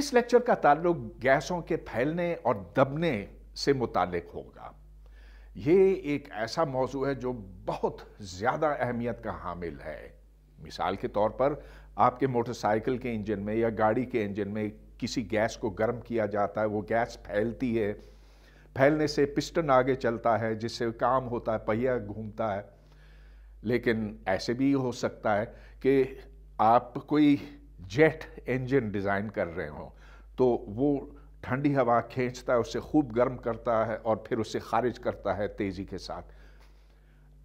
इस लेक्चर का ताल्लुक गैसों के फैलने और दबने से मुतक होगा ये एक ऐसा मौजू है जो बहुत ज़्यादा अहमियत का हामिल है मिसाल के तौर पर आपके मोटरसाइकिल के इंजन में या गाड़ी के इंजन में किसी गैस को गर्म किया जाता है वो गैस फैलती है फैलने से पिस्टन आगे चलता है जिससे काम होता है पहिया घूमता है लेकिन ऐसे भी हो सकता है कि आप कोई जेट इंजन डिज़ाइन कर रहे हों तो वो ठंडी हवा खींचता है उसे खूब गर्म करता है और फिर उसे खारिज करता है तेज़ी के साथ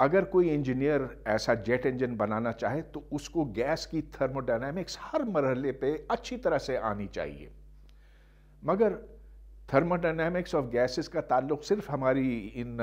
अगर कोई इंजीनियर ऐसा जेट इंजन बनाना चाहे तो उसको गैस की थर्मोडायनामिक्स हर मरहले पे अच्छी तरह से आनी चाहिए मगर थर्मोडायनामिक्स ऑफ गैसेस का ताल्लुक सिर्फ हमारी इन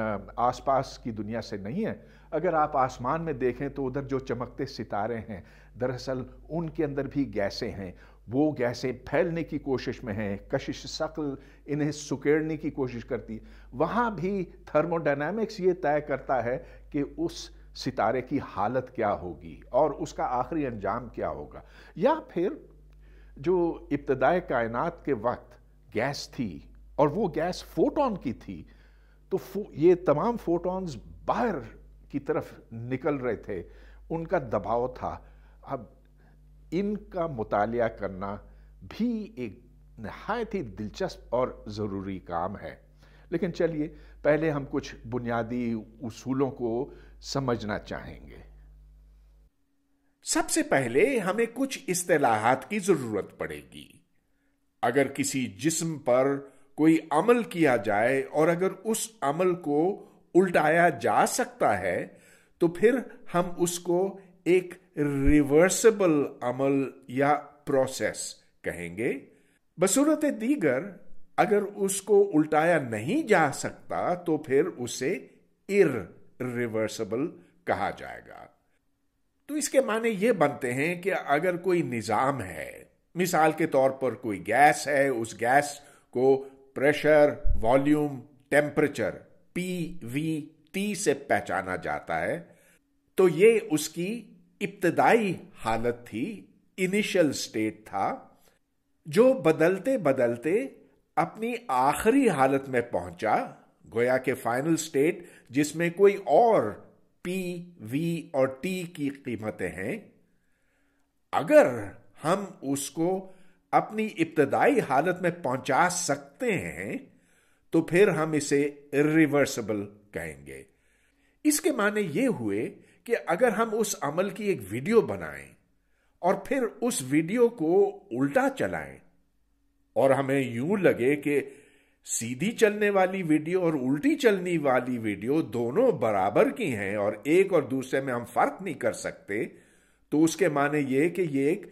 आसपास की दुनिया से नहीं है अगर आप आसमान में देखें तो उधर जो चमकते सितारे हैं दरअसल उनके अंदर भी गैसें हैं वो गैसें फैलने की कोशिश में हैं कशिश शक्ल इन्हें सुकेड़ने की कोशिश करती वहाँ भी थर्मोडाइनमिक्स ये तय करता है कि उस सितारे की हालत क्या होगी और उसका आखिरी अंजाम क्या होगा या फिर जो इब्तदाई कायनात के वक्त गैस थी और वो गैस फोटोन की थी तो ये तमाम फोटॉन्स बाहर की तरफ निकल रहे थे उनका दबाव था अब इनका मुताल करना भी एक नहायत ही दिलचस्प और ज़रूरी काम है लेकिन चलिए पहले हम कुछ बुनियादी उसूलों को समझना चाहेंगे सबसे पहले हमें कुछ इस्तेलाहात की ज़रूरत पड़ेगी अगर किसी जिस्म पर कोई अमल किया जाए और अगर उस अमल को उल्टाया जा सकता है तो फिर हम उसको एक रिवर्सिबल अमल या प्रोसेस कहेंगे बसूरत दीगर अगर उसको उल्टाया नहीं जा सकता तो फिर उसे इर रिवर्सिबल कहा जाएगा तो इसके माने ये बनते हैं कि अगर कोई निज़ाम है मिसाल के तौर पर कोई गैस है उस गैस को प्रेशर वॉल्यूम टेम्परेचर पीवीटी से पहचाना जाता है तो ये उसकी इब्तदाई हालत थी इनिशियल स्टेट था जो बदलते बदलते अपनी आखिरी हालत में पहुंचा गोया के फाइनल स्टेट जिसमें कोई और पी वी और टी की कीमतें हैं अगर हम उसको अपनी इब्तदाई हालत में पहुंचा सकते हैं तो फिर हम इसे रिवर्सिबल कहेंगे इसके माने ये हुए कि अगर हम उस अमल की एक वीडियो बनाएं और फिर उस वीडियो को उल्टा चलाएं और हमें यूं लगे कि सीधी चलने वाली वीडियो और उल्टी चलने वाली वीडियो दोनों बराबर की हैं और एक और दूसरे में हम फर्क नहीं कर सकते तो उसके माने ये कि ये एक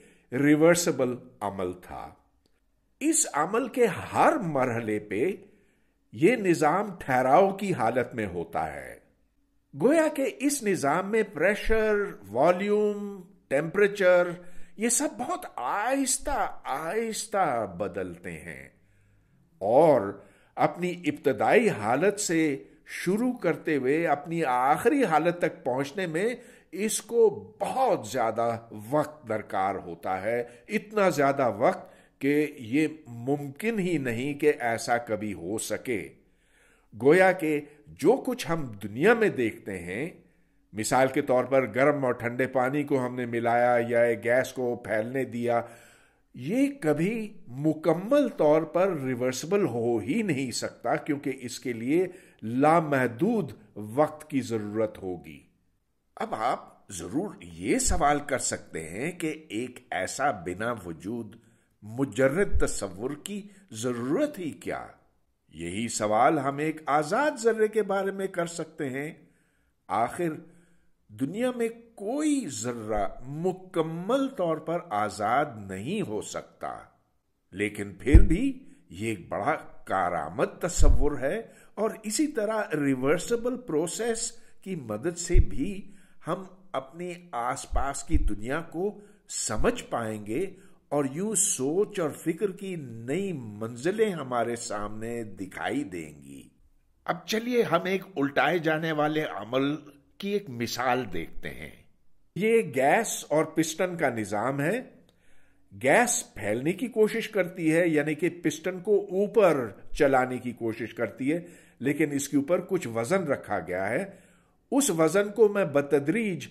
रिवर्सिबल अमल था इस अमल के हर मरहले पे ये निजाम ठहराव की हालत में होता है गोया के इस निजाम में प्रेशर वॉल्यूम टेम्परेचर ये सब बहुत आहिस्ता आहिस्ता बदलते हैं और अपनी इब्तदाई हालत से शुरू करते हुए अपनी आखिरी हालत तक पहुंचने में इसको बहुत ज्यादा वक्त दरकार होता है इतना ज्यादा वक्त कि ये मुमकिन ही नहीं कि ऐसा कभी हो सके गोया के जो कुछ हम दुनिया में देखते हैं मिसाल के तौर पर गर्म और ठंडे पानी को हमने मिलाया या गैस को फैलने दिया ये कभी मुकम्मल तौर पर रिवर्सिबल हो ही नहीं सकता क्योंकि इसके लिए लामहदूद वक्त की ज़रूरत होगी अब आप ज़रूर ये सवाल कर सकते हैं कि एक ऐसा बिना वजूद मुजरद तस्वुर की जरूरत ही क्या यही सवाल हम एक आजाद जर्रे के बारे में कर सकते हैं आखिर दुनिया में कोई जर्रा मुकम्मल तौर पर आजाद नहीं हो सकता लेकिन फिर भी ये एक बड़ा कारामद तस्वुर है और इसी तरह रिवर्सिबल प्रोसेस की मदद से भी हम अपने आसपास की दुनिया को समझ पाएंगे और यूं सोच और फिक्र की नई मंजिलें हमारे सामने दिखाई देंगी अब चलिए हम एक उल्टाए जाने वाले अमल की एक मिसाल देखते हैं ये गैस और पिस्टन का निजाम है गैस फैलने की कोशिश करती है यानी कि पिस्टन को ऊपर चलाने की कोशिश करती है लेकिन इसके ऊपर कुछ वजन रखा गया है उस वजन को मैं बतदरीज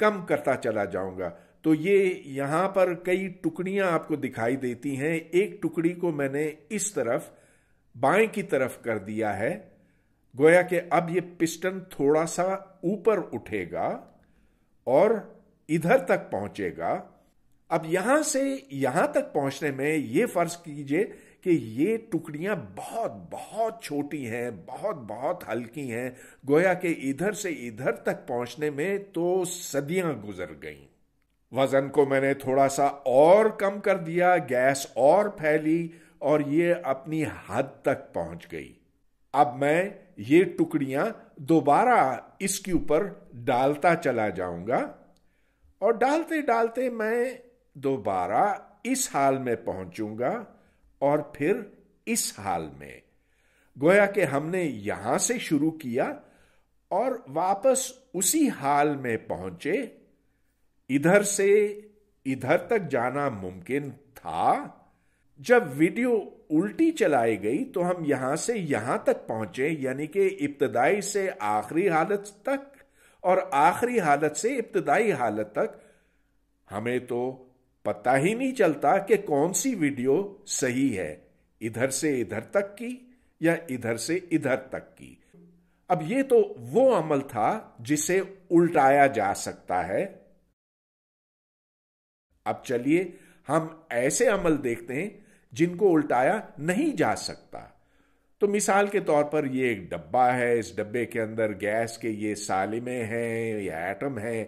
कम करता चला जाऊंगा तो ये यहां पर कई टुकड़ियां आपको दिखाई देती हैं एक टुकड़ी को मैंने इस तरफ बाएं की तरफ कर दिया है गोया के अब ये पिस्टन थोड़ा सा ऊपर उठेगा और इधर तक पहुंचेगा अब यहां से यहां तक पहुंचने में ये फर्ज कीजिए कि ये टुकड़ियां बहुत बहुत छोटी हैं बहुत बहुत हल्की हैं गोया के इधर से इधर तक पहुंचने में तो सदियां गुजर गईं वजन को मैंने थोड़ा सा और कम कर दिया गैस और फैली और ये अपनी हद तक पहुंच गई अब मैं ये टुकड़ियां दोबारा इसके ऊपर डालता चला जाऊंगा और डालते डालते मैं दोबारा इस हाल में पहुंचूंगा और फिर इस हाल में गोया के हमने यहां से शुरू किया और वापस उसी हाल में पहुंचे इधर से इधर तक जाना मुमकिन था जब वीडियो उल्टी चलाई गई तो हम यहां से यहां तक पहुंचे यानी कि इब्तदाई से आखिरी हालत तक और आखिरी हालत से इब्तदाई हालत तक हमें तो पता ही नहीं चलता कि कौन सी वीडियो सही है इधर से इधर तक की या इधर से इधर तक की अब ये तो वो अमल था जिसे उल्टाया जा सकता है अब चलिए हम ऐसे अमल देखते हैं जिनको उल्टाया नहीं जा सकता तो मिसाल के तौर पर ये एक डब्बा है इस डब्बे के अंदर गैस के ये सालिमे हैं या एटम हैं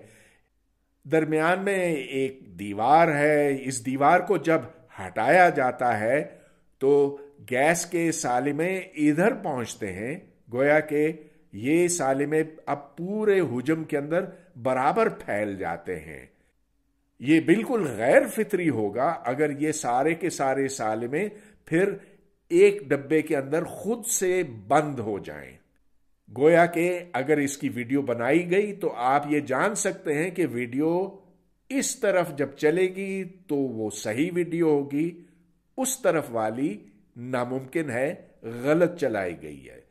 दरमियान में एक दीवार है इस दीवार को जब हटाया जाता है तो गैस के सालिमे इधर पहुंचते हैं गोया के ये सालिमे अब पूरे हुजम के अंदर बराबर फैल जाते हैं ये बिल्कुल गैर फित्री होगा अगर ये सारे के सारे साल में फिर एक डब्बे के अंदर खुद से बंद हो जाएं। गोया के अगर इसकी वीडियो बनाई गई तो आप ये जान सकते हैं कि वीडियो इस तरफ जब चलेगी तो वो सही वीडियो होगी उस तरफ वाली नामुमकिन है गलत चलाई गई है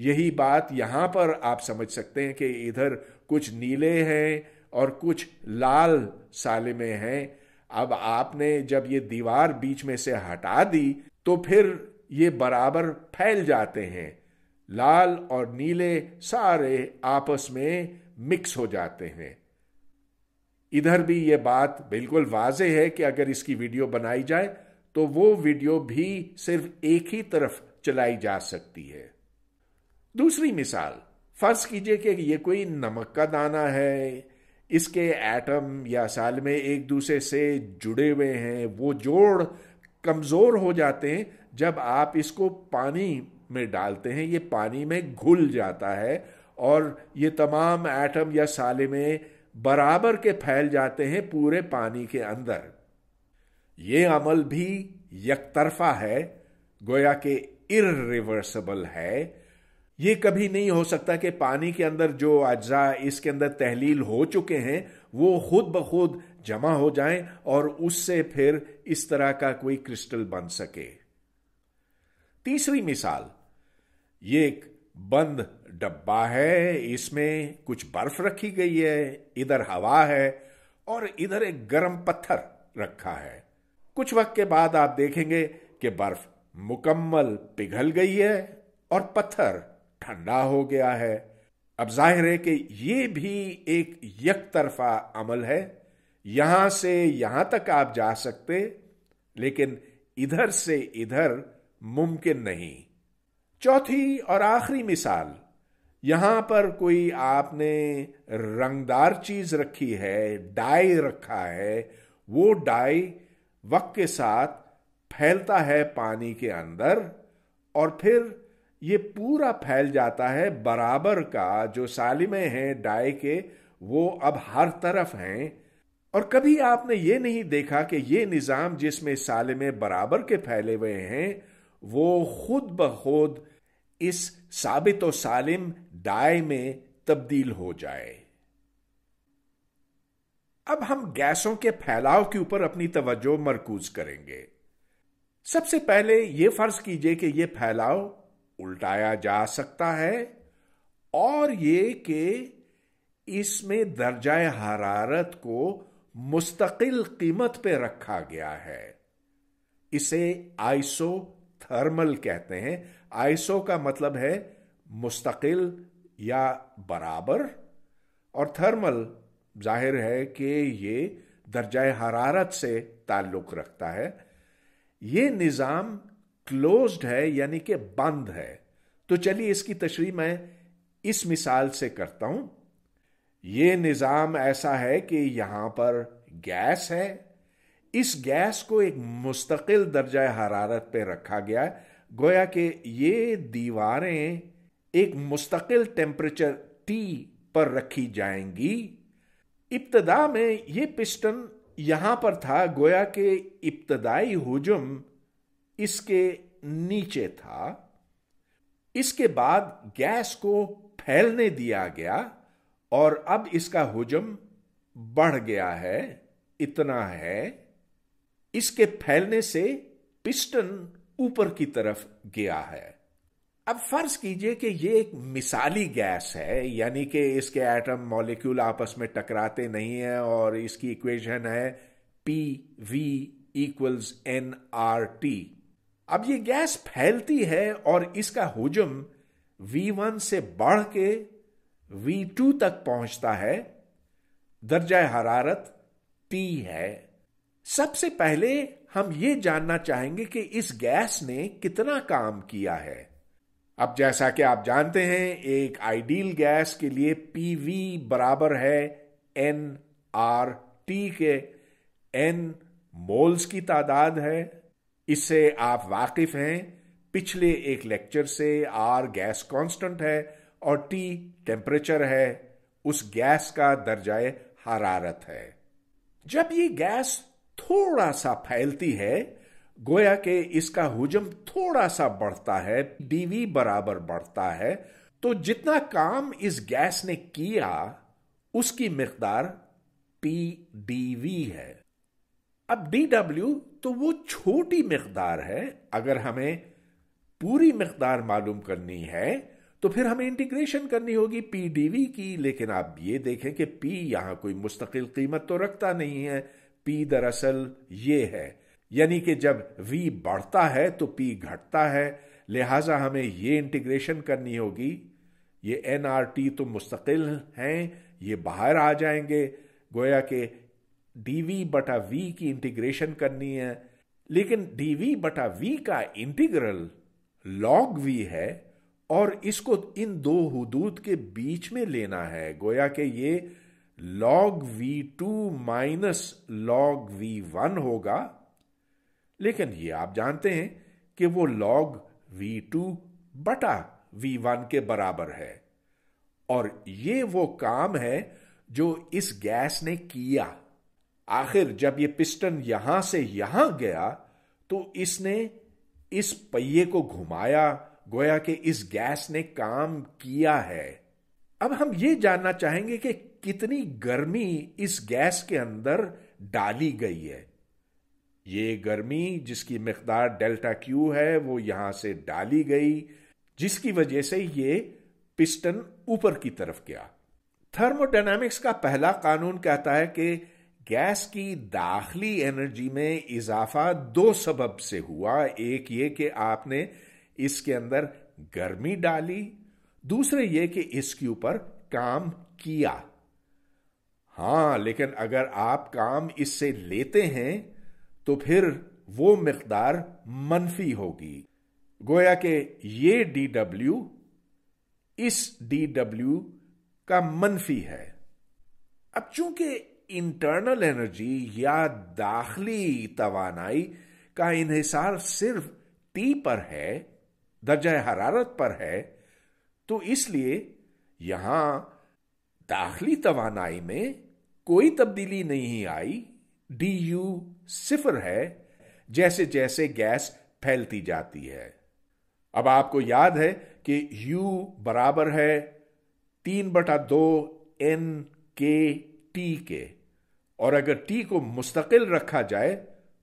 यही बात यहां पर आप समझ सकते हैं कि इधर कुछ नीले हैं और कुछ लाल साले में हैं अब आपने जब ये दीवार बीच में से हटा दी तो फिर ये बराबर फैल जाते हैं लाल और नीले सारे आपस में मिक्स हो जाते हैं इधर भी ये बात बिल्कुल वाजे है कि अगर इसकी वीडियो बनाई जाए तो वो वीडियो भी सिर्फ एक ही तरफ चलाई जा सकती है दूसरी मिसाल फर्ज कीजिए कि ये कोई नमक का दाना है इसके एटम या साल में एक दूसरे से जुड़े हुए हैं वो जोड़ कमज़ोर हो जाते हैं जब आप इसको पानी में डालते हैं ये पानी में घुल जाता है और ये तमाम एटम या साले में बराबर के फैल जाते हैं पूरे पानी के अंदर ये अमल भी यकतरफा है गोया के इरिवर्सिबल है ये कभी नहीं हो सकता कि पानी के अंदर जो अज्जा इसके अंदर तहलील हो चुके हैं वो खुद ब खुद जमा हो जाएं और उससे फिर इस तरह का कोई क्रिस्टल बन सके तीसरी मिसाल ये एक बंद डब्बा है इसमें कुछ बर्फ रखी गई है इधर हवा है और इधर एक गर्म पत्थर रखा है कुछ वक्त के बाद आप देखेंगे कि बर्फ मुकम्मल पिघल गई है और पत्थर ठंडा हो गया है अब जाहिर है कि ये भी एक यक तरफा अमल है यहां से यहां तक आप जा सकते लेकिन इधर से इधर मुमकिन नहीं चौथी और आखिरी मिसाल यहां पर कोई आपने रंगदार चीज रखी है डाई रखा है वो डाई वक्त के साथ फैलता है पानी के अंदर और फिर ये पूरा फैल जाता है बराबर का जो सालिमें हैं डाय के वो अब हर तरफ हैं और कभी आपने ये नहीं देखा कि ये निज़ाम जिसमें सालिमे बराबर के फैले हुए हैं वो खुद ब खुद इस साबित और सालिम डाय में तब्दील हो जाए अब हम गैसों के फैलाव के ऊपर अपनी तवज्जो मरकूज करेंगे सबसे पहले यह फर्ज कीजिए कि यह फैलाव उल्टाया जा सकता है और ये कि इसमें दर्जा हरारत को मुस्तकिल कीमत पे रखा गया है इसे आइसो थर्मल कहते हैं आइसो का मतलब है मुस्तकिल या बराबर और थर्मल जाहिर है कि ये दर्जा हरारत से ताल्लुक़ रखता है ये निज़ाम क्लोज्ड है यानी कि बंद है तो चलिए इसकी तशरी मैं इस मिसाल से करता हूं ये निज़ाम ऐसा है कि यहां पर गैस है इस गैस को एक मुस्तकिल दर्जा हरारत पर रखा गया गोया कि ये दीवारें एक मुस्तकिल टेम्परेचर टी पर रखी जाएंगी इब्तदा में ये पिस्टन यहां पर था गोया के इब्तदाई हजम इसके नीचे था इसके बाद गैस को फैलने दिया गया और अब इसका हुजम बढ़ गया है इतना है इसके फैलने से पिस्टन ऊपर की तरफ गया है अब फर्ज कीजिए कि ये एक मिसाली गैस है यानी कि इसके एटम मॉलिक्यूल आपस में टकराते नहीं है और इसकी इक्वेशन है P V equals N R T अब ये गैस फैलती है और इसका हुजम V1 से बढ़ के V2 तक पहुंचता है दर्जा हरारत T है सबसे पहले हम ये जानना चाहेंगे कि इस गैस ने कितना काम किया है अब जैसा कि आप जानते हैं एक आइडियल गैस के लिए PV बराबर है एन आर टी के एन मोल्स की तादाद है इससे आप वाकिफ हैं पिछले एक लेक्चर से आर गैस कांस्टेंट है और टी टेम्परेचर है उस गैस का दर्जाए हरारत है जब ये गैस थोड़ा सा फैलती है गोया के इसका हुजम थोड़ा सा बढ़ता है डीवी बराबर बढ़ता है तो जितना काम इस गैस ने किया उसकी मकदार पी डी वी है अब डी डब्ल्यू तो वो छोटी मकदार है अगर हमें पूरी मकदार मालूम करनी है तो फिर हमें इंटीग्रेशन करनी होगी पीडीवी की लेकिन आप ये देखें कि पी यहां कोई मुस्तकिल कीमत तो रखता नहीं है पी दरअसल ये है यानी कि जब वी बढ़ता है तो पी घटता है लिहाजा हमें ये इंटीग्रेशन करनी होगी ये एन आर टी तो मुस्तकिल हैं ये बाहर आ जाएंगे गोया के वी बटा वी की इंटीग्रेशन करनी है लेकिन वी बटा वी का इंटीग्रल लॉग वी है और इसको इन दो हदूद के बीच में लेना है गोया के ये log V two minus log V one होगा लेकिन ये आप जानते हैं कि वो लॉग वी टू बटा वी वन के बराबर है और ये वो काम है जो इस गैस ने किया आखिर जब ये पिस्टन यहां से यहां गया तो इसने इस पहिए को घुमाया गोया कि इस गैस ने काम किया है अब हम ये जानना चाहेंगे कि कितनी गर्मी इस गैस के अंदर डाली गई है ये गर्मी जिसकी मकदार डेल्टा क्यू है वो यहां से डाली गई जिसकी वजह से ये पिस्टन ऊपर की तरफ गया थर्मोडायनेमिक्स का पहला कानून कहता है कि गैस की दाखली एनर्जी में इजाफा दो सबब से हुआ एक ये कि आपने इसके अंदर गर्मी डाली दूसरे ये कि इसके ऊपर काम किया हां लेकिन अगर आप काम इससे लेते हैं तो फिर वो मकदार मनफी होगी गोया कि ये डी डब्ल्यू इस डी डब्ल्यू का मनफी है अब चूंकि इंटरनल एनर्जी या दाखली तवानाई का इहिसार सिर्फ टी पर है दर्जा हरारत पर है तो इसलिए यहां दाखली तवानाई में कोई तब्दीली नहीं आई डी यू सिफर है जैसे जैसे गैस फैलती जाती है अब आपको याद है कि U बराबर है तीन बटा दो एन के टी के और अगर टी को मुस्तकिल रखा जाए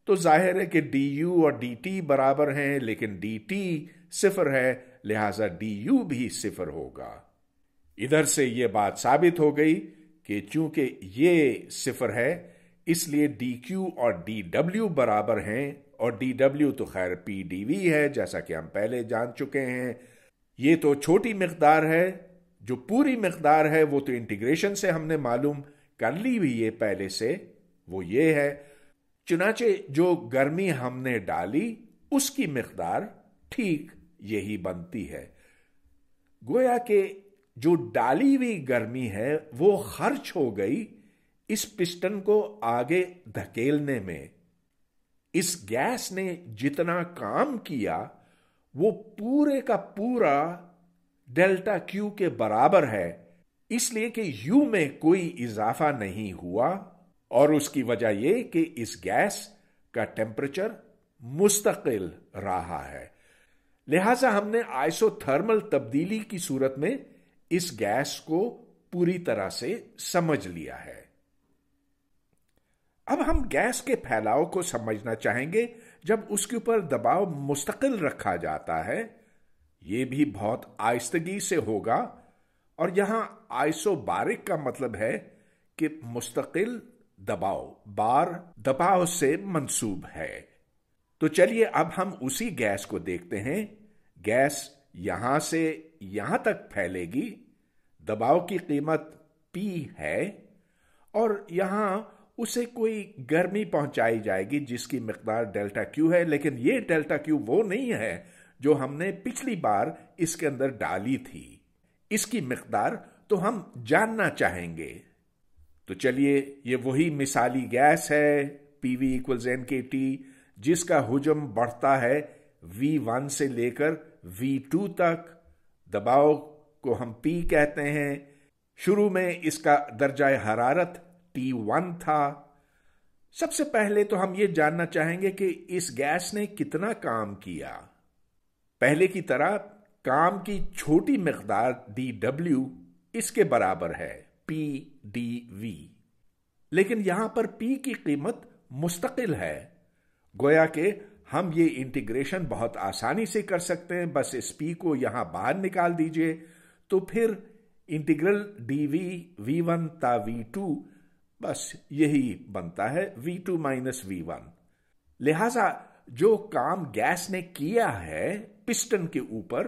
तो जाहिर है कि डी यू और डी टी बराबर हैं लेकिन डी टी सिफर है लिहाजा डी यू भी सिफर होगा इधर से यह बात साबित हो गई कि चूंकि ये सिफर है इसलिए डी क्यू और डी डब्ल्यू बराबर हैं और डी डब्ल्यू तो खैर पी डी वी है जैसा कि हम पहले जान चुके हैं ये तो छोटी मकदार है जो पूरी मकदार है वो तो इंटीग्रेशन से हमने मालूम कर ली हुई है पहले से वो ये है चुनाचे जो गर्मी हमने डाली उसकी मकदार ठीक यही बनती है गोया के जो डाली हुई गर्मी है वो खर्च हो गई इस पिस्टन को आगे धकेलने में इस गैस ने जितना काम किया वो पूरे का पूरा डेल्टा क्यू के बराबर है इसलिए कि यू में कोई इजाफा नहीं हुआ और उसकी वजह यह कि इस गैस का टेम्परेचर मुस्तकिल रहा है लिहाजा हमने आइसोथर्मल तब्दीली की सूरत में इस गैस को पूरी तरह से समझ लिया है अब हम गैस के फैलाव को समझना चाहेंगे जब उसके ऊपर दबाव मुस्तकिल रखा जाता है यह भी बहुत आयस्तगी से होगा और यहां आइसोबारिक का मतलब है कि मुस्तकिल दबाव बार दबाव से मंसूब है तो चलिए अब हम उसी गैस को देखते हैं गैस यहां से यहां तक फैलेगी दबाव की कीमत पी है और यहां उसे कोई गर्मी पहुंचाई जाएगी जिसकी मकदार डेल्टा क्यू है लेकिन ये डेल्टा क्यू वो नहीं है जो हमने पिछली बार इसके अंदर डाली थी इसकी मकदार तो हम जानना चाहेंगे तो चलिए ये वही मिसाली गैस है P V equals N K T जिसका हुजम बढ़ता है वी वन से लेकर वी टू तक दबाव को हम पी कहते हैं शुरू में इसका दर्जा हरारत टी वन था सबसे पहले तो हम ये जानना चाहेंगे कि इस गैस ने कितना काम किया पहले की तरह काम की छोटी मकदार डी डब्ल्यू इसके बराबर है पी डी वी लेकिन यहां पर पी की कीमत मुस्तकिल है गोया के हम ये इंटीग्रेशन बहुत आसानी से कर सकते हैं बस इस पी को यहां बाहर निकाल दीजिए तो फिर integral D V V one ता वी टू बस यही बनता है V two minus V one लिहाजा जो काम गैस ने किया है पिस्टन के ऊपर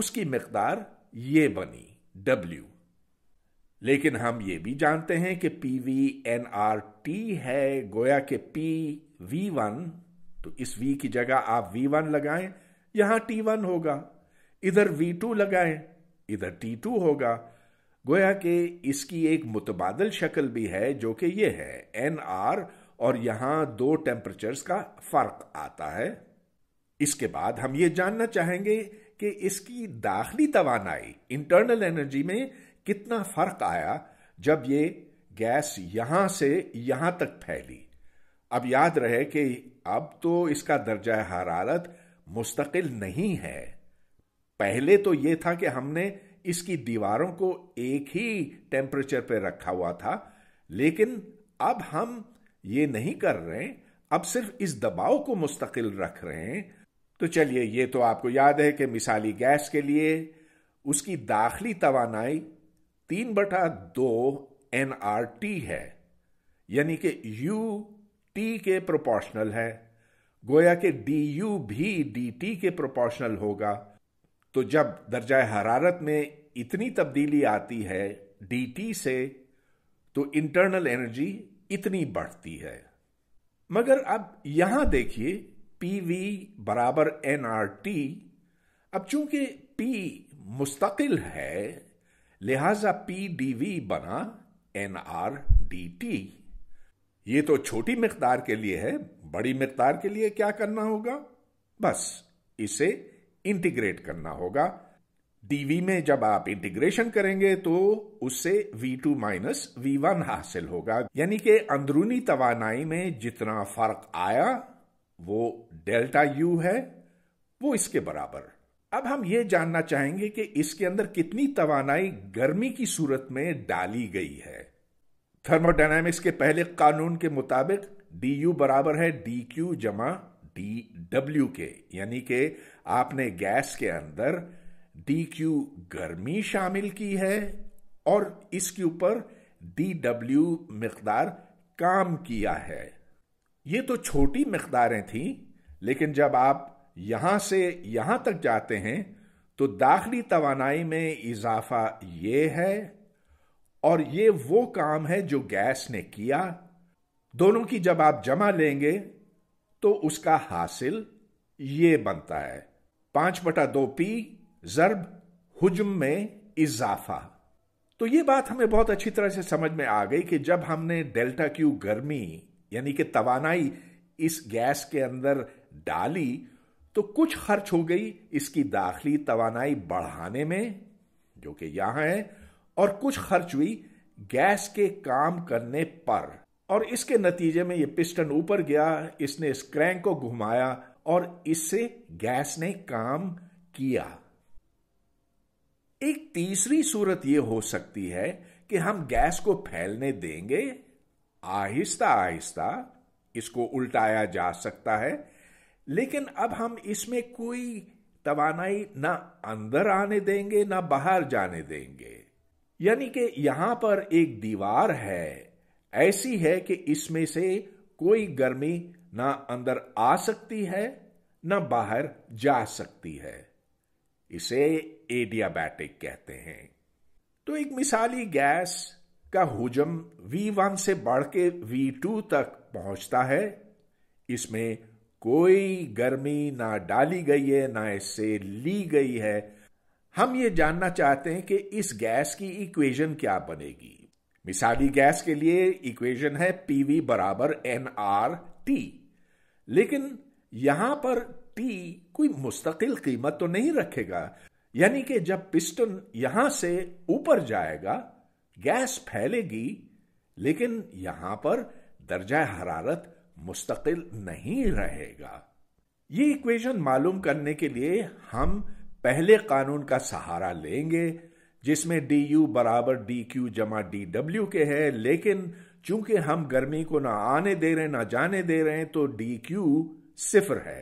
उसकी मकदार ये बनी डब्ल्यू लेकिन हम ये भी जानते हैं कि P V N R T है गोया के पी वी वन तो इस वी की जगह आप वी वन लगाएं यहां टी वन होगा इधर वी टू लगाएं इधर टी टू होगा गोया के इसकी एक मुतबादल शक्ल भी है जो कि यह है एन आर और यहां दो टेम्परेचर्स का फर्क आता है इसके बाद हम ये जानना चाहेंगे कि इसकी दाखिली तोानाई इंटरनल एनर्जी में कितना फर्क आया जब ये गैस यहां से यहां तक फैली अब याद रहे कि अब तो इसका दर्जा हरारत मुस्तकिल नहीं है पहले तो यह था कि हमने इसकी दीवारों को एक ही टेम्परेचर पर रखा हुआ था लेकिन अब हम ये नहीं कर रहे अब सिर्फ इस दबाव को मुस्तकिल रख रहे हैं तो चलिए ये तो आपको याद है कि मिसाली गैस के लिए उसकी दाखिली तोानाई तीन बटा दो एन आर टी है यानी कि यू टी के प्रोपोर्शनल है गोया के डी यू भी डी टी के प्रोपोर्शनल होगा तो जब दर्जा हरारत में इतनी तब्दीली आती है डी टी से तो इंटरनल एनर्जी इतनी बढ़ती है मगर अब यहां देखिए पी वी बराबर एन आर टी अब चूंकि पी मुस्तकिल है लिहाजा पी डी वी बना एन आर डी टी ये तो छोटी मकदार के लिए है बड़ी मकदार के लिए क्या करना होगा बस इसे इंटीग्रेट करना होगा डीवी में जब आप इंटीग्रेशन करेंगे तो उससे V two minus V one हासिल होगा यानी कि अंदरूनी तवानाई में जितना फर्क आया वो डेल्टा यू है वो इसके बराबर अब हम ये जानना चाहेंगे कि इसके अंदर कितनी तवानाई गर्मी की सूरत में डाली गई है थर्मोडायनामिक्स के पहले कानून के मुताबिक डी यू बराबर है डी क्यू जमा डी डब्ल्यू के यानी कि आपने गैस के अंदर डी क्यू गर्मी शामिल की है और इसके ऊपर डी डब्ल्यू मकदार काम किया है ये तो छोटी मकदारें थीं लेकिन जब आप यहां से यहां तक जाते हैं तो दाखिली तोानाई में इजाफा ये है और ये वो काम है जो गैस ने किया दोनों की जब आप जमा लेंगे तो उसका हासिल ये बनता है पांच बटा दो पी जरब हुजम में इजाफा तो ये बात हमें बहुत अच्छी तरह से समझ में आ गई कि जब हमने डेल्टा क्यू गर्मी यानी कि तवानाई इस गैस के अंदर डाली तो कुछ खर्च हो गई इसकी दाखिली तवानाई बढ़ाने में जो कि यहां है और कुछ खर्च हुई गैस के काम करने पर और इसके नतीजे में यह पिस्टन ऊपर गया इसने इस क्रैंक को घुमाया और इससे गैस ने काम किया एक तीसरी सूरत यह हो सकती है कि हम गैस को फैलने देंगे आहिस्ता आहिस्ता इसको उल्टाया जा सकता है लेकिन अब हम इसमें कोई तवानाई ना अंदर आने देंगे ना बाहर जाने देंगे यानी कि यहां पर एक दीवार है ऐसी है कि इसमें से कोई गर्मी ना अंदर आ सकती है ना बाहर जा सकती है इसे एडियाबैटिक कहते हैं तो एक मिसाली गैस का हुजम V1 से बढ़ के V2 तक पहुंचता है इसमें कोई गर्मी ना डाली गई है ना इससे ली गई है हम ये जानना चाहते हैं कि इस गैस की इक्वेशन क्या बनेगी मिसाली गैस के लिए इक्वेशन है पीवी बराबर एन आर टी लेकिन यहां पर टी कोई मुस्तकिल कीमत तो नहीं रखेगा यानी कि जब पिस्टन यहां से ऊपर जाएगा गैस फैलेगी लेकिन यहां पर दर्जा हरारत मुस्तकिल नहीं रहेगा ये इक्वेशन मालूम करने के लिए हम पहले कानून का सहारा लेंगे जिसमें डी यू बराबर डी क्यू जमा डी डब्ल्यू के है लेकिन चूंकि हम गर्मी को ना आने दे रहे ना जाने दे रहे हैं तो डी क्यू सिफर है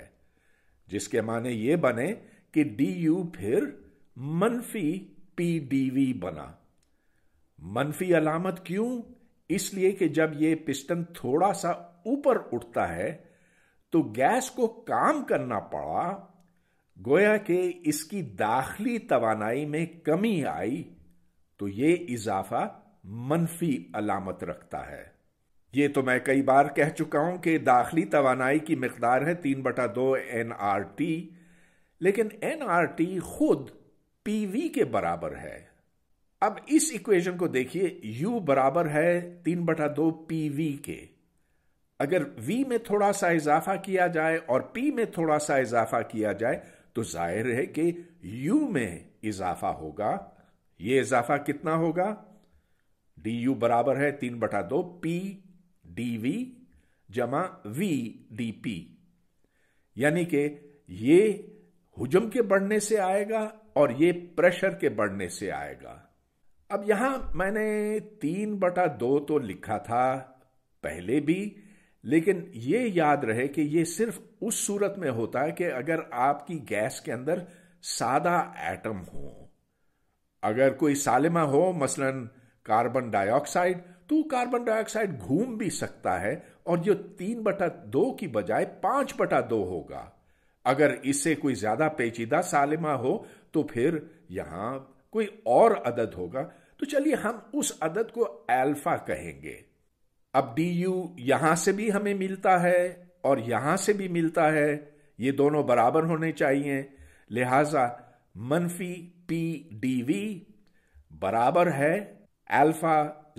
जिसके माने ये बने कि डी यू फिर मनफी पी डी वी बना मनफी अलामत क्यों इसलिए कि जब ये पिस्टन थोड़ा सा ऊपर उठता है तो गैस को काम करना पड़ा गोया कि इसकी दाखिली तवानाई में कमी आई तो ये इजाफा मनफी अलामत रखता है ये तो मैं कई बार कह चुका हूं कि दाखिली तोानाई की मकदार है तीन बटा दो एन आर टी लेकिन एन आर टी खुद पी वी के बराबर है अब इस इक्वेशन को देखिए u बराबर है तीन बटा दो पी वी के अगर v में थोड़ा सा इजाफा किया जाए और p में थोड़ा सा इजाफा किया जाए तो जाहिर है कि u में इजाफा होगा यह इजाफा कितना होगा डी यू बराबर है तीन बटा दो पी डी वी जमा वी डी पी यानी कि ये हुजम के बढ़ने से आएगा और ये प्रेशर के बढ़ने से आएगा अब यहां मैंने तीन बटा दो तो लिखा था पहले भी लेकिन ये याद रहे कि ये सिर्फ उस सूरत में होता है कि अगर आपकी गैस के अंदर सादा एटम हो अगर कोई सालिमा हो मसलन कार्बन डाइऑक्साइड तो कार्बन डाइऑक्साइड घूम भी सकता है और जो तीन बटा दो की बजाय पांच बटा दो होगा अगर इससे कोई ज्यादा पेचीदा सालिमा हो तो फिर यहां कोई और अदद होगा तो चलिए हम उस अदद को अल्फा कहेंगे अब डी यू यहां से भी हमें मिलता है और यहां से भी मिलता है ये दोनों बराबर होने चाहिए लिहाजा मनफी पी डी वी बराबर है अल्फा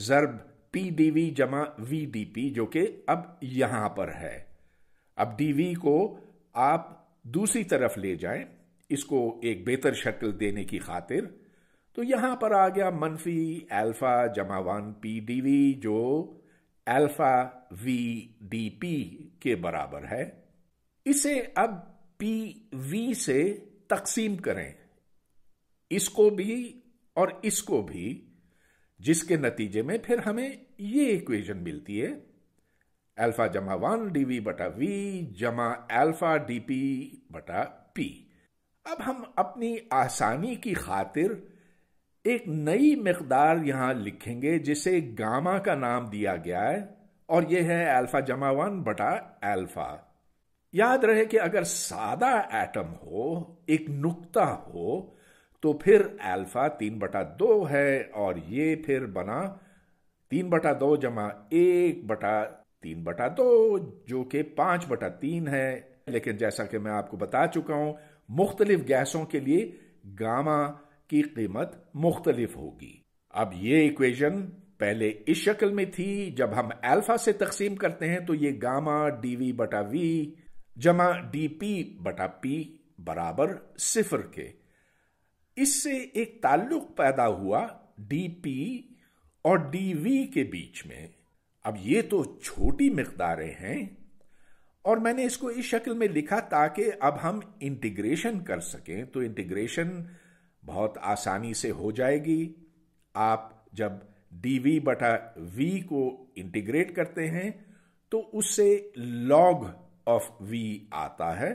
जरब पी डी वी जमा वी डी पी जो कि अब यहां पर है अब डी वी को आप दूसरी तरफ ले जाएं इसको एक बेहतर शक्ल देने की खातिर तो यहां पर आ गया मनफी एल्फा जमा वन पी डी वी जो एल्फा वी डी पी के बराबर है इसे अब पी वी से तकसीम करें इसको भी और इसको भी जिसके नतीजे में फिर हमें ये इक्वेशन मिलती है अल्फा जमा वन डी वी बटा वी जमा अल्फा डी पी बटा पी अब हम अपनी आसानी की खातिर एक नई मकदार यहां लिखेंगे जिसे गामा का नाम दिया गया है और यह है अल्फा जमा वन बटा अल्फा याद रहे कि अगर सादा एटम हो एक नुक्ता हो तो फिर अल्फा तीन बटा दो है और ये फिर बना तीन बटा दो जमा एक बटा तीन बटा दो जो कि पांच बटा तीन है लेकिन जैसा कि मैं आपको बता चुका हूं मुख्तलिफ गैसों के लिए गामा की कीमत मुख्तलिफ होगी अब ये इक्वेशन पहले इस शक्ल में थी जब हम अल्फा से तकसीम करते हैं तो ये गामा डीवी बटा वी जमा डी पी बटा पी बराबर सिफर के इससे एक ताल्लुक पैदा हुआ डी पी और डी वी के बीच में अब ये तो छोटी मकदारें हैं और मैंने इसको इस शक्ल में लिखा ताकि अब हम इंटीग्रेशन कर सकें तो इंटीग्रेशन बहुत आसानी से हो जाएगी आप जब डी वी बटा वी को इंटीग्रेट करते हैं तो उससे लॉग ऑफ वी आता है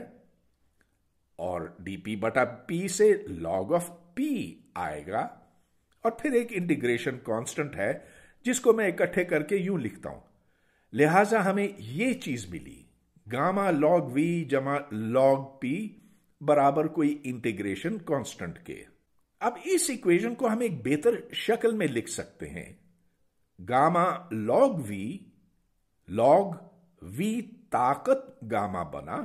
और डीपी बटा पी से लॉग ऑफ पी आएगा और फिर एक इंटीग्रेशन कांस्टेंट है जिसको मैं इकट्ठे करके यू लिखता हूं लिहाजा हमें ये चीज मिली गामा लॉग वी जमा लॉग पी बराबर कोई इंटीग्रेशन कांस्टेंट के अब इस इक्वेशन को हम एक बेहतर शक्ल में लिख सकते हैं gamma log V log V ताकत गामा बना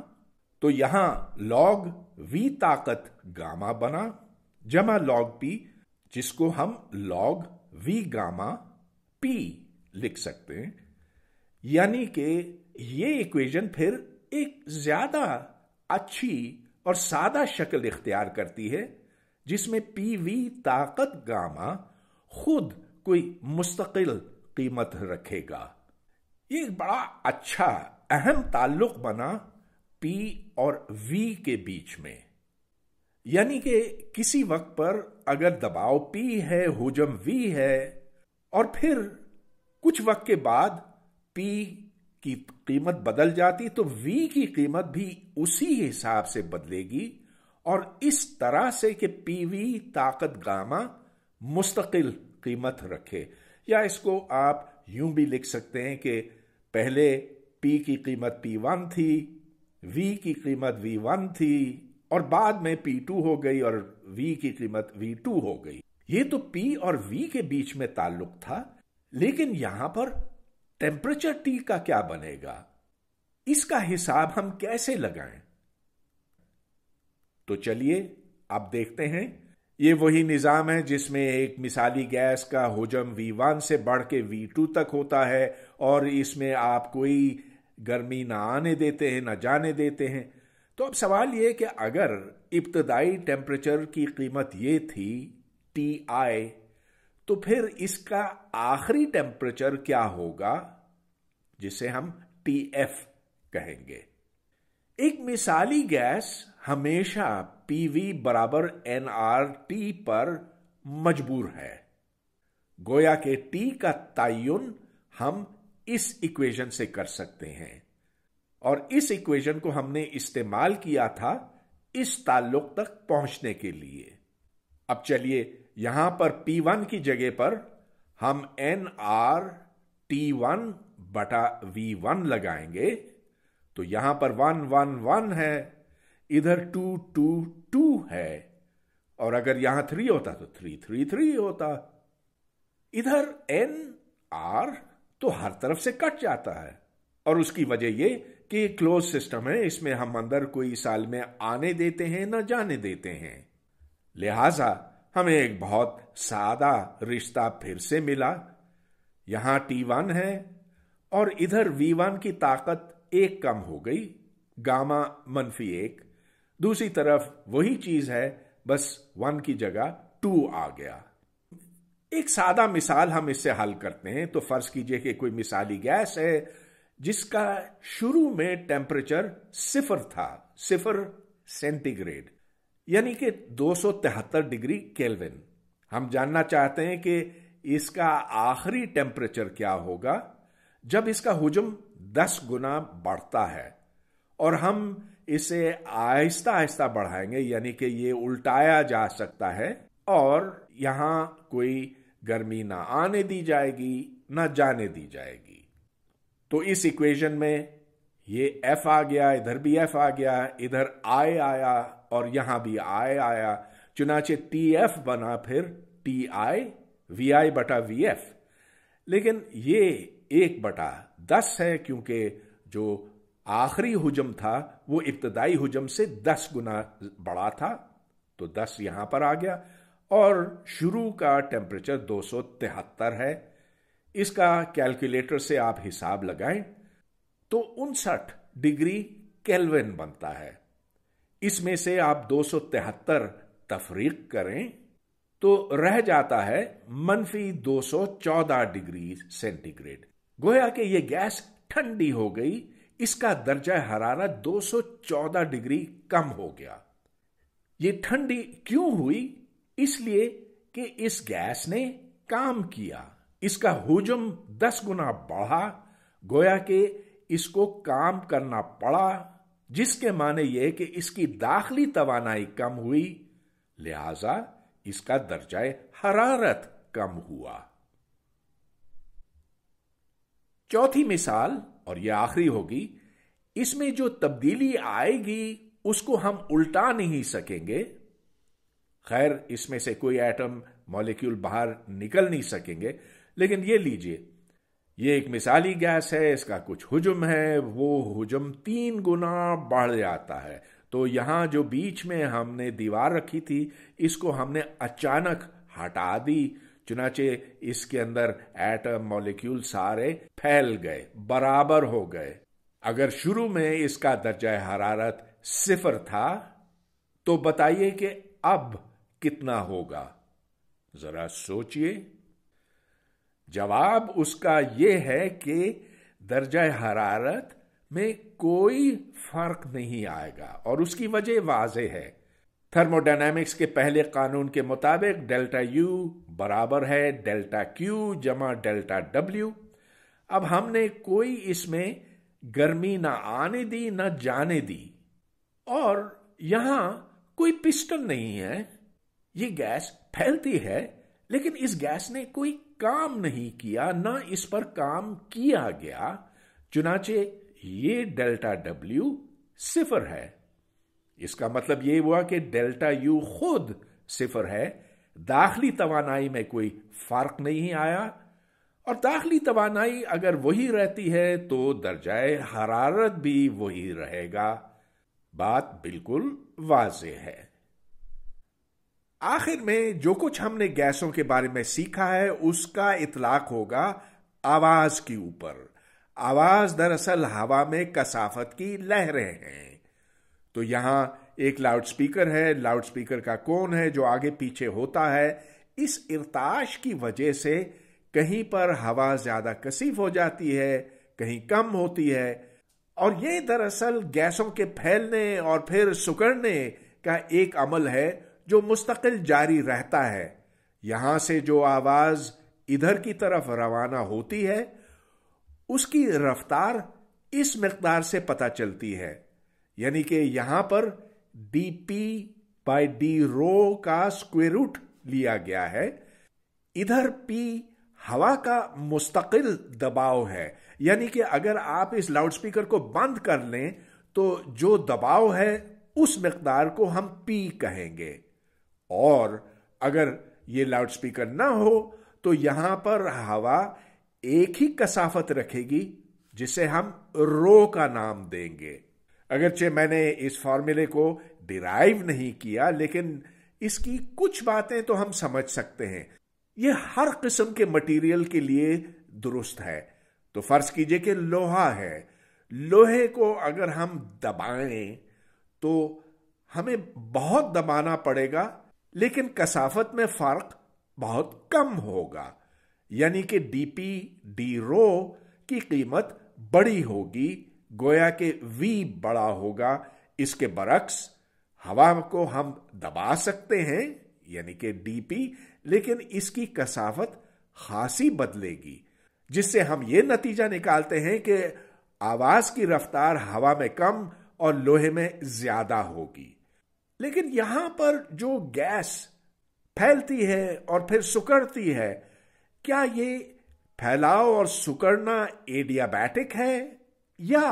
तो यहां लॉग वी ताकत गामा बना जमा लॉग पी जिसको हम लॉग वी गामा पी लिख सकते हैं यानी कि ये इक्वेशन फिर एक ज्यादा अच्छी और सादा शक्ल इख्तियार करती है जिसमें पीवी ताकत गामा खुद कोई मुस्तकिल कीमत रखेगा ये बड़ा अच्छा अहम ताल्लुक बना पी और वी के बीच में यानी कि किसी वक्त पर अगर दबाव पी है हुजम वी है और फिर कुछ वक्त के बाद पी की कीमत बदल जाती तो वी की कीमत भी उसी हिसाब से बदलेगी और इस तरह से कि पीवी ताकत गामा मुस्तकिल कीमत रखे या इसको आप यूं भी लिख सकते हैं कि पहले पी की कीमत पी वन थी वी की कीमत वी वन थी और बाद में पी टू हो गई और वी की कीमत वी टू हो गई ये तो पी और वी के बीच में ताल्लुक था लेकिन यहां पर टेम्परेचर टी का क्या बनेगा इसका हिसाब हम कैसे लगाएं तो चलिए अब देखते हैं ये वही निज़ाम है जिसमें एक मिसाली गैस का हजम V1 से बढ़ के टू तक होता है और इसमें आप कोई गर्मी ना आने देते हैं ना जाने देते हैं तो अब सवाल ये कि अगर इब्तदाई टेम्परेचर की कीमत ये थी टी आई तो फिर इसका आखिरी टेम्परेचर क्या होगा जिसे हम टी एफ कहेंगे एक मिसाली गैस हमेशा पीवी बराबर एनआरटी पर मजबूर है गोया के टी का तयन हम इस इक्वेशन से कर सकते हैं और इस इक्वेशन को हमने इस्तेमाल किया था इस ताल्लुक तक पहुंचने के लिए अब चलिए यहां पर P1 की जगह पर हम एन आर टी वन बटा वी वन लगाएंगे तो यहां पर वन वन वन है इधर टू टू टू है और अगर यहां थ्री होता तो थ्री थ्री थ्री होता इधर एन आर तो हर तरफ से कट जाता है और उसकी वजह यह कि क्लोज सिस्टम है इसमें हम अंदर कोई साल में आने देते हैं ना जाने देते हैं लिहाजा हमें एक बहुत सादा रिश्ता फिर से मिला यहां टी वन है और इधर वी वन की ताकत एक कम हो गई गामा मनफी एक दूसरी तरफ वही चीज है बस वन की जगह टू आ गया एक सादा मिसाल हम इससे हल करते हैं तो फर्ज कीजिए कि कोई मिसाली गैस है जिसका शुरू में टेम्परेचर सिफर था सिफर सेंटीग्रेड यानी कि दो डिग्री केल्विन हम जानना चाहते हैं कि इसका आखिरी टेम्परेचर क्या होगा जब इसका हुजुम 10 गुना बढ़ता है और हम इसे आहिस्ता आहिस्ता बढ़ाएंगे यानी कि ये उल्टाया जा सकता है और यहां कोई गर्मी ना आने दी जाएगी ना जाने दी जाएगी तो इस इक्वेशन में ये एफ आ गया इधर भी एफ आ गया इधर आय आया और यहां भी आय आया चुनाचे टी एफ बना फिर टी आई वी आई बटा वी एफ लेकिन ये एक बटा दस है क्योंकि जो आखिरी हुजम था वो इब्तदाई हुजम से दस गुना बड़ा था तो दस यहां पर आ गया और शुरू का टेम्परेचर दो सौ तिहत्तर है इसका कैलकुलेटर से आप हिसाब लगाएं तो उनसठ डिग्री केल्विन बनता है इसमें से आप दो सौ तिहत्तर तफरीक करें तो रह जाता है मनफी दो सौ चौदह डिग्री सेंटीग्रेड गोया कि यह गैस ठंडी हो गई इसका दर्जा हरारत 214 डिग्री कम हो गया ये ठंडी क्यों हुई इसलिए कि इस गैस ने काम किया इसका हुजम दस गुना बढ़ा गोया कि इसको काम करना पड़ा जिसके माने यह कि इसकी दाखली तवानाई कम हुई लिहाजा इसका दर्जा हरारत कम हुआ चौथी मिसाल और यह आखिरी होगी इसमें जो तब्दीली आएगी उसको हम उल्टा नहीं सकेंगे खैर इसमें से कोई एटम मॉलिक्यूल बाहर निकल नहीं सकेंगे लेकिन ये लीजिए ये एक मिसाली गैस है इसका कुछ हुजम है वो हुजम तीन गुना बढ़ जाता है तो यहां जो बीच में हमने दीवार रखी थी इसको हमने अचानक हटा दी चुनाचे इसके अंदर एटम मॉलिक्यूल सारे फैल गए बराबर हो गए अगर शुरू में इसका दर्जा हरारत सिफर था तो बताइए कि अब कितना होगा जरा सोचिए जवाब उसका यह है कि दर्जा हरारत में कोई फर्क नहीं आएगा और उसकी वजह वाजे है थर्मोडायनेमिक्स के पहले कानून के मुताबिक डेल्टा यू बराबर है डेल्टा क्यू जमा डेल्टा डब्ल्यू अब हमने कोई इसमें गर्मी ना आने दी ना जाने दी और यहां कोई पिस्टन नहीं है ये गैस फैलती है लेकिन इस गैस ने कोई काम नहीं किया ना इस पर काम किया गया चुनाचे ये डेल्टा डब्ल्यू सिफर है इसका मतलब ये हुआ कि डेल्टा यू खुद सिफर है दाखिली तोानाई में कोई फ़र्क नहीं आया और दाखिली तोानाई अगर वही रहती है तो दर्जाए हरारत भी वही रहेगा बात बिल्कुल वाज है आखिर में जो कुछ हमने गैसों के बारे में सीखा है उसका इतलाक होगा आवाज के ऊपर आवाज दरअसल हवा में कसाफत की लहरें हैं तो यहाँ एक लाउडस्पीकर है लाउडस्पीकर का कौन है जो आगे पीछे होता है इस इरताश की वजह से कहीं पर हवा ज़्यादा कसीफ हो जाती है कहीं कम होती है और ये दरअसल गैसों के फैलने और फिर सुकड़ने का एक अमल है जो मुस्तकिल जारी रहता है यहां से जो आवाज़ इधर की तरफ रवाना होती है उसकी रफ्तार इस मकदार से पता चलती है यानी कि यहां पर D P by D rho का स्क्वेयर रूट लिया गया है इधर p हवा का मुस्तकिल दबाव है यानी कि अगर आप इस लाउडस्पीकर को बंद कर लें तो जो दबाव है उस मकदार को हम पी कहेंगे और अगर ये लाउडस्पीकर ना हो तो यहां पर हवा एक ही कसाफत रखेगी जिसे हम रो का नाम देंगे अगरचे मैंने इस फॉर्मूले को डिराइव नहीं किया लेकिन इसकी कुछ बातें तो हम समझ सकते हैं यह हर किस्म के मटेरियल के लिए दुरुस्त है तो फर्ज कीजिए कि लोहा है लोहे को अगर हम दबाएं तो हमें बहुत दबाना पड़ेगा लेकिन कसाफत में फर्क बहुत कम होगा यानी कि डीपी डी रो की कीमत बड़ी होगी गोया के वी बड़ा होगा इसके बरक्स हवा को हम दबा सकते हैं यानी कि डीपी लेकिन इसकी कसावत खासी बदलेगी जिससे हम ये नतीजा निकालते हैं कि आवाज की रफ्तार हवा में कम और लोहे में ज्यादा होगी लेकिन यहां पर जो गैस फैलती है और फिर सुकड़ती है क्या ये फैलाव और सुकड़ना एडियाबैटिक है या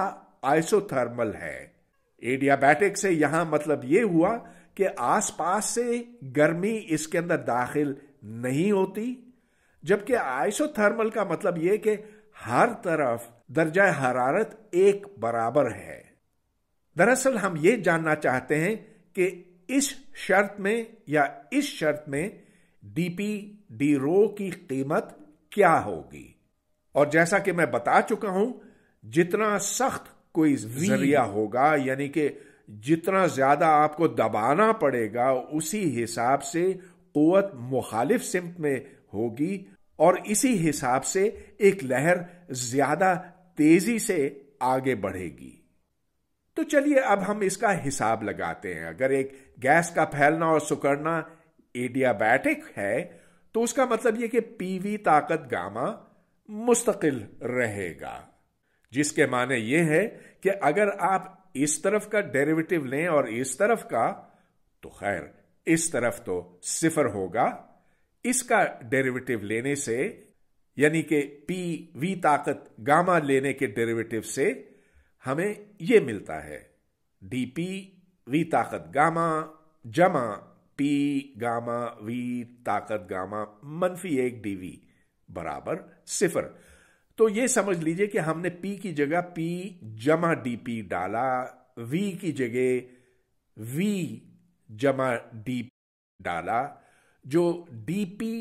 आइसोथर्मल है एडियाबैटिक से यहां मतलब यह हुआ कि आसपास से गर्मी इसके अंदर दाखिल नहीं होती जबकि आइसोथर्मल का मतलब यह कि हर तरफ दर्जा हरारत एक बराबर है दरअसल हम ये जानना चाहते हैं कि इस शर्त में या इस शर्त में डीपी डी रो की कीमत क्या होगी और जैसा कि मैं बता चुका हूं जितना सख्त कोई जरिया होगा यानी कि जितना ज्यादा आपको दबाना पड़ेगा उसी हिसाब से कुत मुखालिफ सिमत में होगी और इसी हिसाब से एक लहर ज्यादा तेजी से आगे बढ़ेगी तो चलिए अब हम इसका हिसाब लगाते हैं अगर एक गैस का फैलना और सुकड़ना एडियाबैटिक है तो उसका मतलब यह कि पीवी ताकत गामा मुस्तकिल रहेगा जिसके माने ये है कि अगर आप इस तरफ का डेरिवेटिव लें और इस तरफ का तो खैर इस तरफ तो सिफर होगा इसका डेरिवेटिव लेने से यानी कि पी वी ताकत गामा लेने के डेरिवेटिव से हमें यह मिलता है डी पी वी ताकत गामा जमा पी गामा वी ताकत गामा मनफी एक डी वी बराबर सिफर तो ये समझ लीजिए कि हमने पी की जगह पी जमा पी डाला वी की जगह वी जमा डी डाला जो पी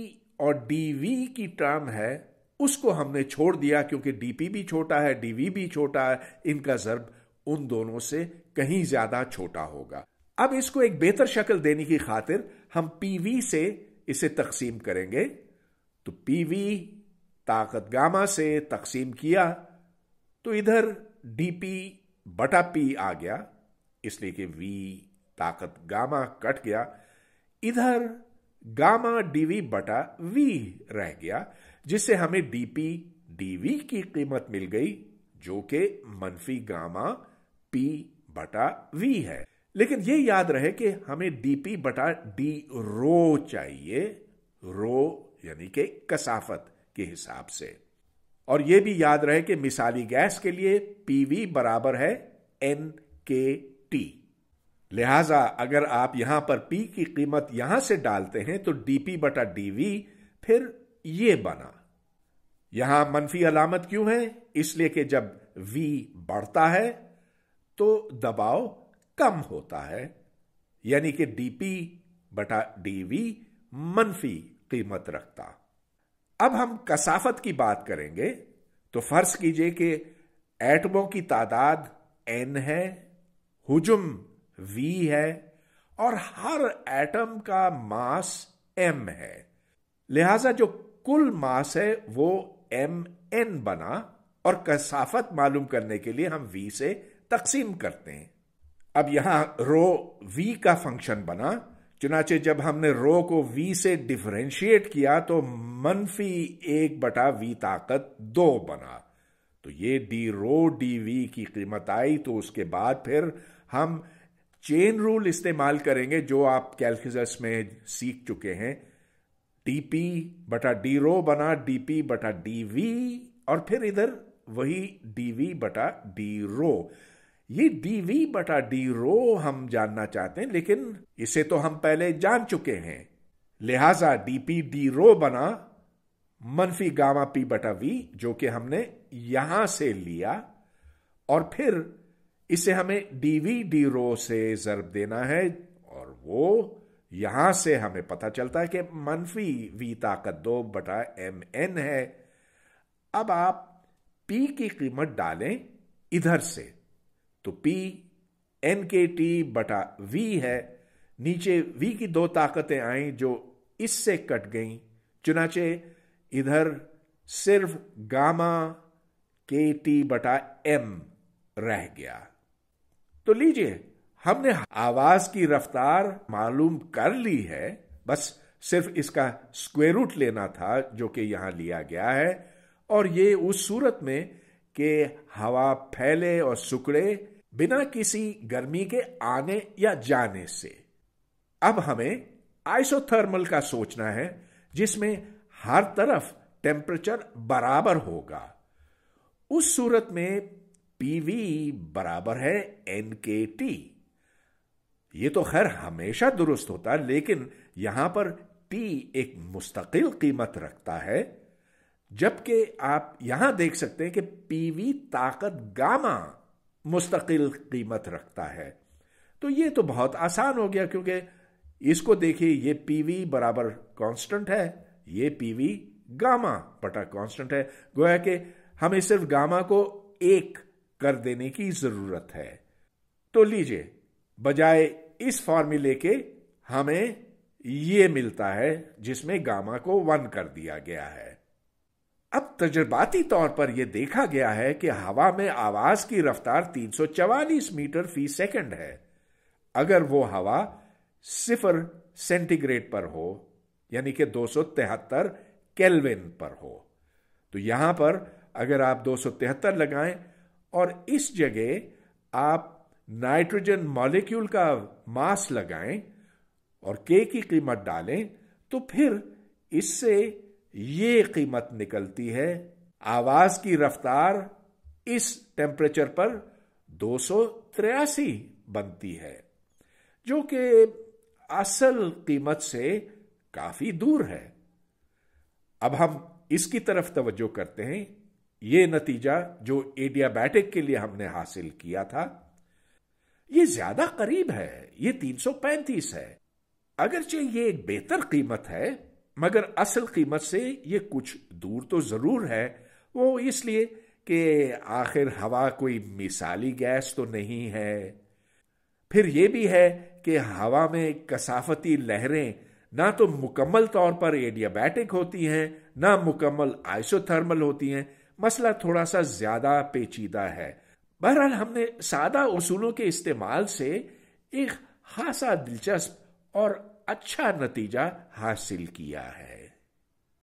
और वी की टर्म है उसको हमने छोड़ दिया क्योंकि पी भी छोटा है वी भी छोटा है इनका जर्ब उन दोनों से कहीं ज्यादा छोटा होगा अब इसको एक बेहतर शक्ल देने की खातिर हम वी से इसे तकसीम करेंगे तो वी ताकत गामा से तकसीम किया तो इधर डीपी बटा पी आ गया इसलिए कि वी ताकत गामा कट गया इधर गामा डीवी बटा वी रह गया जिससे हमें डीपी डीवी की कीमत मिल गई जो कि मनफी गामा पी बटा वी है लेकिन यह याद रहे कि हमें डीपी बटा डी रो चाहिए रो यानी कि कसाफत के हिसाब से और यह भी याद रहे कि मिसाली गैस के लिए पीवी बराबर है एन के टी लिहाजा अगर आप यहां पर पी की कीमत यहां से डालते हैं तो डीपी बटा डीवी फिर ये बना यहां मनफी अलामत क्यों है इसलिए कि जब वी बढ़ता है तो दबाव कम होता है यानी कि डीपी बटा डीवी मनफी कीमत रखता अब हम कसाफत की बात करेंगे तो फर्ज कीजिए कि एटमों की तादाद एन है हुजुम वी है और हर एटम का मास एम है लिहाजा जो कुल मास है वो एम एन बना और कसाफत मालूम करने के लिए हम वी से तकसीम करते हैं अब यहां रो वी का फंक्शन बना चुनाचे जब हमने रो को वी से डिफ्रेंशिएट किया तो मनफी एक बटा वी ताकत दो बना तो ये डी रो डी वी की कीमत आई तो उसके बाद फिर हम चेन रूल इस्तेमाल करेंगे जो आप कैलकुलस में सीख चुके हैं डीपी बटा डी रो बना डीपी बटा डी वी और फिर इधर वही डी वी बटा डी रो ये dv बटा डी रो हम जानना चाहते हैं लेकिन इसे तो हम पहले जान चुके हैं लिहाजा dp डी रो बना मनफी गामा पी बटा वी जो कि हमने यहां से लिया और फिर इसे हमें डीवी डी रो से जरब देना है और वो यहां से हमें पता चलता है कि मनफी वी ताकत दो बटा एम एन है अब आप पी की कीमत डालें इधर से तो पी एन के टी बटा वी है नीचे वी की दो ताकतें आई जो इससे कट गई चुनाचे इधर सिर्फ गामा के टी बटा एम रह गया तो लीजिए हमने आवाज की रफ्तार मालूम कर ली है बस सिर्फ इसका स्क्वेयर रूट लेना था जो कि यहां लिया गया है और ये उस सूरत में कि हवा फैले और सुकड़े बिना किसी गर्मी के आने या जाने से अब हमें आइसोथर्मल का सोचना है जिसमें हर तरफ टेम्परेचर बराबर होगा उस सूरत में पीवी बराबर है एन के टी ये तो खैर हमेशा दुरुस्त होता है लेकिन यहां पर टी एक मुस्तकिल कीमत रखता है जबकि आप यहां देख सकते हैं कि पीवी ताकत गामा मुस्तकिल कीमत रखता है तो ये तो बहुत आसान हो गया क्योंकि इसको देखिए ये पीवी बराबर कांस्टेंट है ये पीवी गामा बटा कांस्टेंट है गोया कि हमें सिर्फ गामा को एक कर देने की जरूरत है तो लीजिए बजाय इस फॉर्मूले के हमें ये मिलता है जिसमें गामा को वन कर दिया गया है अब तजुर्बाती तौर पर यह देखा गया है कि हवा में आवाज की रफ्तार 344 मीटर फी सेकंड है अगर वो हवा सिफर सेंटीग्रेड पर हो यानी कि दो केल्विन पर हो तो यहां पर अगर आप दो लगाएं और इस जगह आप नाइट्रोजन मॉलिक्यूल का मास लगाएं और के की कीमत डालें तो फिर इससे ये कीमत निकलती है आवाज की रफ्तार इस टेम्परेचर पर दो बनती है जो कि असल कीमत से काफी दूर है अब हम इसकी तरफ तवज्जो करते हैं ये नतीजा जो एडियाबैटिक के लिए हमने हासिल किया था ये ज्यादा करीब है ये 335 है अगरचे ये एक बेहतर कीमत है मगर असल कीमत से ये कुछ दूर तो ज़रूर है वो इसलिए कि आखिर हवा कोई मिसाली गैस तो नहीं है फिर ये भी है कि हवा में कसाफती लहरें ना तो मुकम्मल तौर पर एडियाबैटिक होती हैं ना मुकम्मल आइसोथर्मल होती हैं मसला थोड़ा सा ज़्यादा पेचीदा है बहरहाल हमने सादा उसूलों के इस्तेमाल से एक खासा दिलचस्प और अच्छा नतीजा हासिल किया है